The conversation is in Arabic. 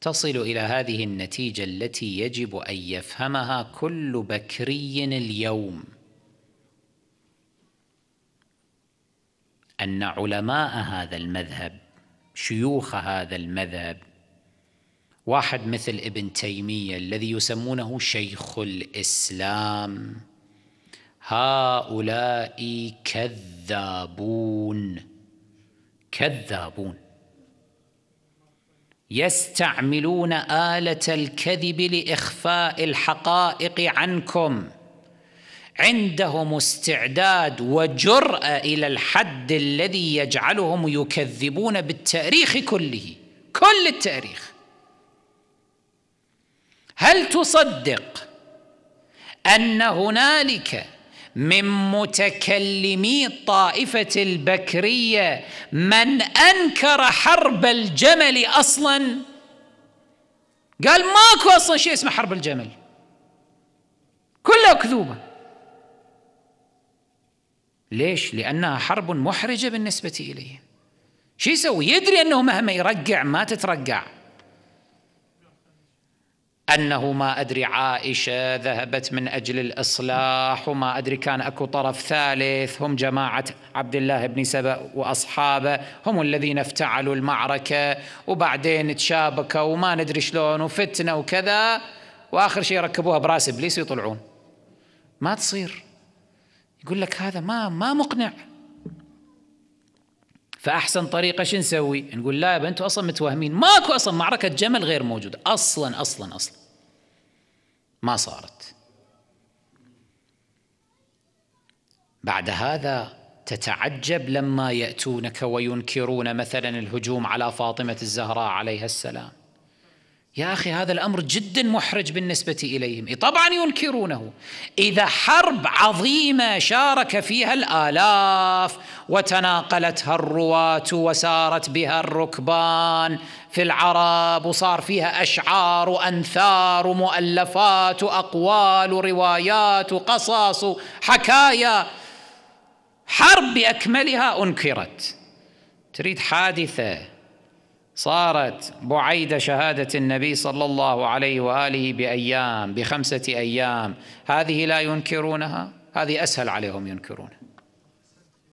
تصل الى هذه النتيجه التي يجب ان يفهمها كل بكري اليوم ان علماء هذا المذهب شيوخ هذا المذهب واحد مثل ابن تيميه الذي يسمونه شيخ الاسلام هؤلاء كذابون كذابون يستعملون آلة الكذب لإخفاء الحقائق عنكم عندهم استعداد وجرأة إلى الحد الذي يجعلهم يكذبون بالتاريخ كله كل التاريخ هل تصدق أن هنالك من متكلمي الطائفه البكريه من انكر حرب الجمل اصلا قال ماكو اصلا شيء اسمه حرب الجمل كلها كذوبه ليش لانها حرب محرجه بالنسبه اليه شو يسوي يدري انه مهما يرقع ما تترقع انه ما ادري عائشه ذهبت من اجل الاصلاح وما ادري كان اكو طرف ثالث هم جماعه عبد الله بن سبأ واصحابه هم الذين افتعلوا المعركه وبعدين تشابكوا وما ندري شلون وفتنه وكذا واخر شيء ركبوها براس ابليس ويطلعون ما تصير يقول لك هذا ما ما مقنع فاحسن طريقه شو نسوي؟ نقول لا يا انتم اصلا متوهمين ماكو اصلا معركه جمل غير موجوده اصلا اصلا اصلا ما صارت بعد هذا تتعجب لما ياتونك وينكرون مثلا الهجوم على فاطمه الزهراء عليها السلام يا اخي هذا الامر جدا محرج بالنسبه اليهم طبعا ينكرونه اذا حرب عظيمه شارك فيها الالاف وتناقلتها الرواه وسارت بها الركبان في العرب وصار فيها اشعار وانثار ومؤلفات واقوال وروايات وقصص وحكايا حرب باكملها انكرت تريد حادثه صارت بعيد شهادة النبي صلى الله عليه وآله بأيام بخمسة أيام هذه لا ينكرونها هذه أسهل عليهم ينكرونها